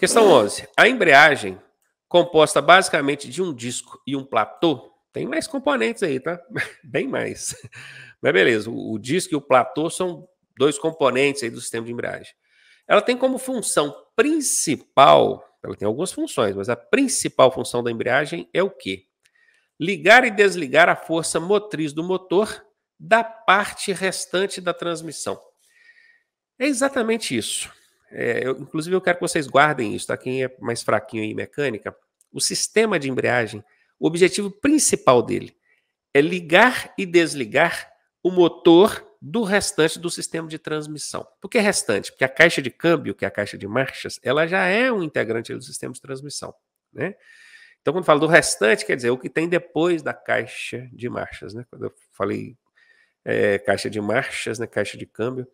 Questão 11. A embreagem, composta basicamente de um disco e um platô, tem mais componentes aí, tá? Bem mais. Mas beleza, o, disco e o platô são dois componentes aí do sistema de embreagem. Ela tem como função principal, ela tem algumas funções, mas a principal função da embreagem é o quê? Ligar e desligar a força motriz do motor da parte restante da transmissão. É exatamente isso é, eu, inclusive eu quero que vocês guardem isso, tá? Quem é mais fraquinho em mecânica, o sistema de embreagem, o objetivo principal dele é ligar e desligar o motor do restante do sistema de transmissão. Por que restante? Porque a caixa de câmbio, que é a caixa de marchas, ela já é um integrante do sistema de transmissão, né? Então, quando falo do restante, quer dizer o que tem depois da caixa de marchas, né? Quando eu falei é, caixa de marchas, né? Caixa de câmbio.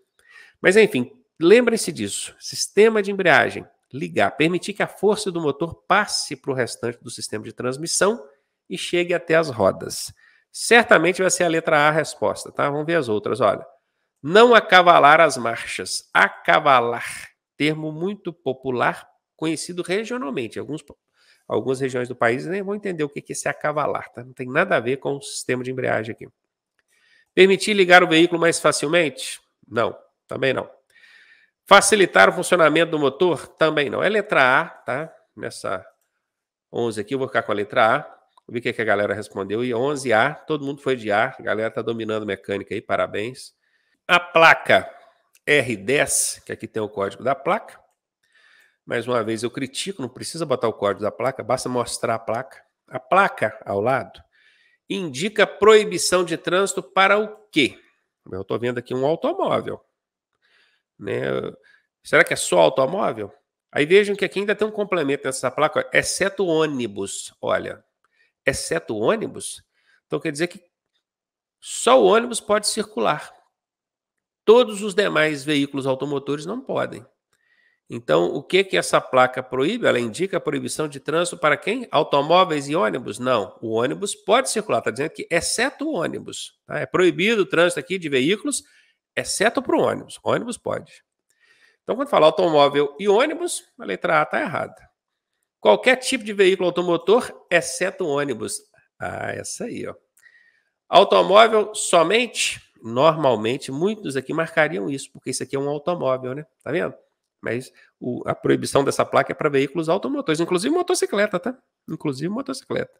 Mas, enfim, Lembrem-se disso. Sistema de embreagem, ligar, permitir que a força do motor passe para o restante do sistema de transmissão e chegue até as rodas. Certamente vai ser a letra A a resposta, tá? Vamos ver as outras, olha. Não acavalar as marchas. Acavalar, termo muito popular, conhecido regionalmente. Alguns, algumas regiões do país nem vão entender o que é esse acavalar, tá? Não tem nada a ver com o sistema de embreagem aqui. Permitir ligar o veículo mais facilmente? Não, também não. Facilitar o funcionamento do motor? Também não. É letra A, tá? Nessa 11 aqui, eu vou ficar com a letra A. Eu vi o que, é que a galera respondeu. E 11A, todo mundo foi de A. A galera tá dominando mecânica aí, parabéns. A placa R10, que aqui tem o código da placa. Mais uma vez, eu critico, não precisa botar o código da placa, basta mostrar a placa. A placa ao lado indica proibição de trânsito para o quê? Eu estou vendo aqui um automóvel. Né? Será que é só automóvel? Aí vejam que aqui ainda tem um complemento nessa placa, exceto ônibus. Olha, exceto ônibus? Então quer dizer que só o ônibus pode circular. Todos os demais veículos automotores não podem. Então, o que que essa placa proíbe? Ela indica a proibição de trânsito para quem? Automóveis e ônibus? Não. O ônibus pode circular, está dizendo que exceto o ônibus. Tá? É proibido o trânsito aqui de veículos exceto para o ônibus. Ônibus pode. Então, quando falar automóvel e ônibus, a letra A está errada. Qualquer tipo de veículo automotor, exceto ônibus. Ah, essa aí, ó. Automóvel somente, normalmente, muitos aqui marcariam isso, porque isso aqui é um automóvel, né? Tá vendo? Mas o, a proibição dessa placa é para veículos automotores, inclusive motocicleta, tá? Inclusive motocicleta.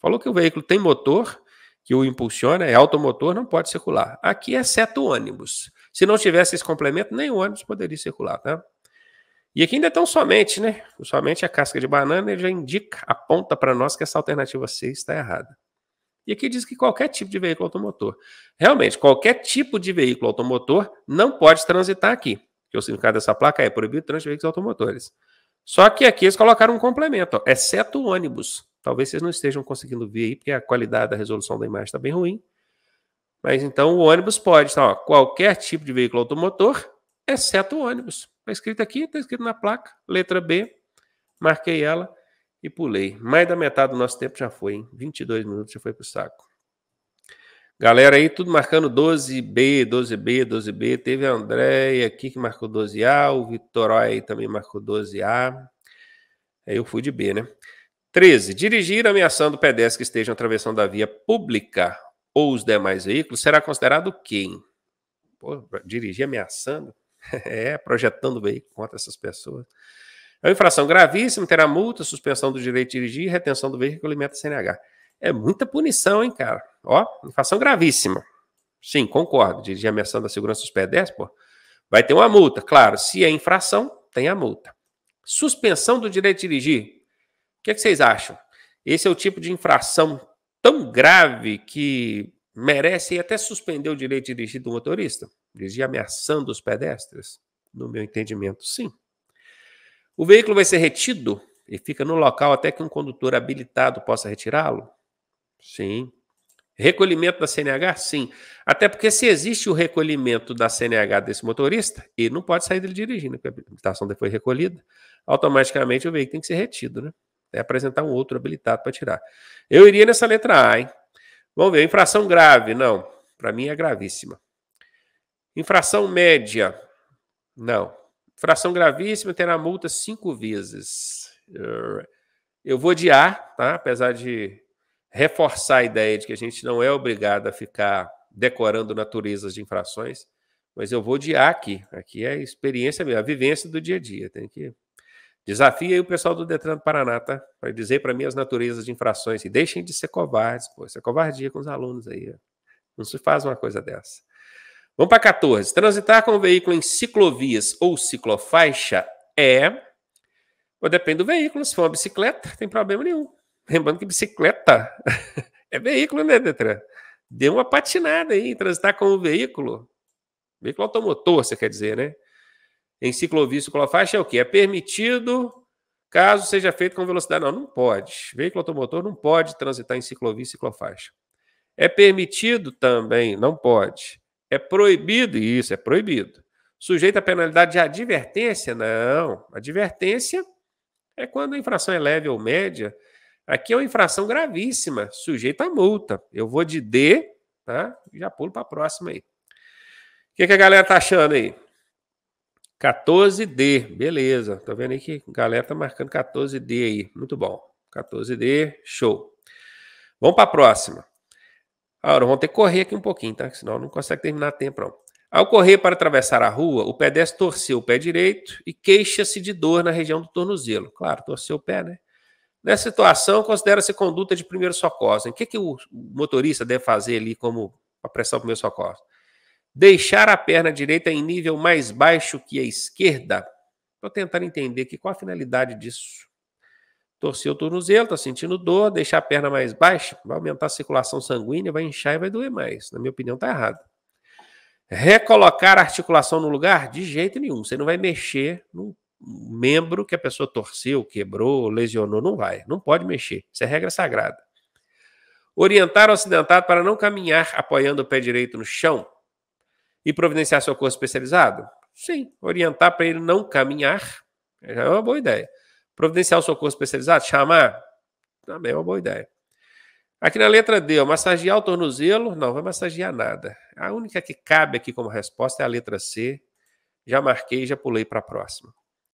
Falou que o veículo tem motor, que o impulsiona é automotor, não pode circular. Aqui, exceto é ônibus. Se não tivesse esse complemento, nem o ônibus poderia circular, tá? E aqui ainda estão somente, né? Somente a casca de banana já indica, aponta para nós que essa alternativa C está errada. E aqui diz que qualquer tipo de veículo automotor. Realmente, qualquer tipo de veículo automotor não pode transitar aqui. Que o significado dessa placa é proibido trânsito de veículos automotores. Só que aqui eles colocaram um complemento, ó, exceto é ônibus. Talvez vocês não estejam conseguindo ver aí, porque a qualidade da resolução da imagem está bem ruim. Mas então o ônibus pode, tá, qualquer tipo de veículo automotor, exceto o ônibus. Está escrito aqui, está escrito na placa, letra B, marquei ela e pulei. Mais da metade do nosso tempo já foi, hein? 22 minutos já foi para o saco. Galera aí, tudo marcando 12B, 12B, 12B. Teve a Andréia aqui que marcou 12A, o Vitorói também marcou 12A. É, eu fui de B, né? 13. Dirigir ameaçando pedestres que estejam atravessando a via pública ou os demais veículos será considerado quem? Pô, dirigir ameaçando? é, projetando o veículo contra essas pessoas. É uma infração gravíssima, terá multa, suspensão do direito de dirigir, retenção do veículo e meta CNH. É muita punição, hein, cara? Ó, infração gravíssima. Sim, concordo. Dirigir ameaçando a segurança dos pedestres, pô. Vai ter uma multa, claro. Se é infração, tem a multa. Suspensão do direito de dirigir, que, é que vocês acham? Esse é o tipo de infração tão grave que merece até suspender o direito de dirigir do motorista, dirigir ameaçando os pedestres? No meu entendimento, sim. O veículo vai ser retido e fica no local até que um condutor habilitado possa retirá-lo? Sim. Recolhimento da CNH? Sim. Até porque se existe o recolhimento da CNH desse motorista, ele não pode sair dele dirigindo, porque a habilitação depois recolhida, automaticamente o veículo tem que ser retido, né? é apresentar um outro habilitado para tirar. Eu iria nessa letra A, hein? Vamos ver, infração grave, não. Para mim é gravíssima. Infração média, não. Infração gravíssima terá multa cinco vezes. Eh, eu vou de A, tá? apesar de reforçar a ideia de que a gente não é obrigado a ficar decorando naturezas de infrações, mas eu vou de A aqui. Aqui é a experiência, a vivência do dia a dia. Tem que Desafia aí o pessoal do Detran do Paraná, tá? Para dizer para mim as naturezas de infrações. E deixem de ser covardes, pô. Isso é covardia com os alunos aí. Não se faz uma coisa dessa. Vamos para 14. Transitar com o veículo em ciclovias ou ciclofaixa é. Ou depende do veículo. Se for uma bicicleta, não tem problema nenhum. Lembrando que bicicleta é veículo, né, Detran? Deu uma patinada aí. Transitar com o veículo. Veículo automotor, você quer dizer, né? em ciclovia, ciclofaixa é o quê? É permitido caso seja feito com velocidade. Não, não pode. Veículo automotor não pode transitar em ciclovia e ciclofaixa. É permitido também, não pode. É proibido isso, é proibido. Sujeito à penalidade de advertência? Não. Advertência é quando a infração é leve ou média. Aqui é uma infração gravíssima, sujeita à multa. Eu vou de D, tá? Já pulo para a próxima aí. O que, que a galera tá achando aí? 14D, beleza. Tá vendo aí que a galera tá marcando 14D aí. Muito bom. 14D, show. Vamos para a próxima. Agora, vamos ter que correr aqui um pouquinho, tá? Senão não consegue terminar a tempo, não. Ao correr para atravessar a rua, o pedestre torceu o pé direito e queixa-se de dor na região do tornozelo. Claro, torceu o pé, né? Nessa situação, considera-se conduta de primeiro socorro. O que, que o motorista deve fazer ali como a pressão primeiro socorro? Deixar a perna direita em nível mais baixo que a esquerda. Estou tentando entender aqui qual a finalidade disso. Torceu o tornozelo, está sentindo dor, deixar a perna mais baixa, vai aumentar a circulação sanguínea, vai inchar e vai doer mais. Na minha opinião, está errado. Recolocar a articulação no lugar? De jeito nenhum. Você não vai mexer no membro que a pessoa torceu, quebrou, lesionou. Não vai. Não pode mexer. Isso é regra sagrada. Orientar o acidentado para não caminhar apoiando o pé direito no chão e providenciar socorro especializado? Sim, orientar para ele não caminhar já é uma boa ideia. Providenciar o socorro especializado, chamar, também é uma boa ideia. Aqui na letra D, ó, massagear o tornozelo, não vai massagear nada. A única que cabe aqui como resposta é a letra C. Já marquei, já pulei para a próxima.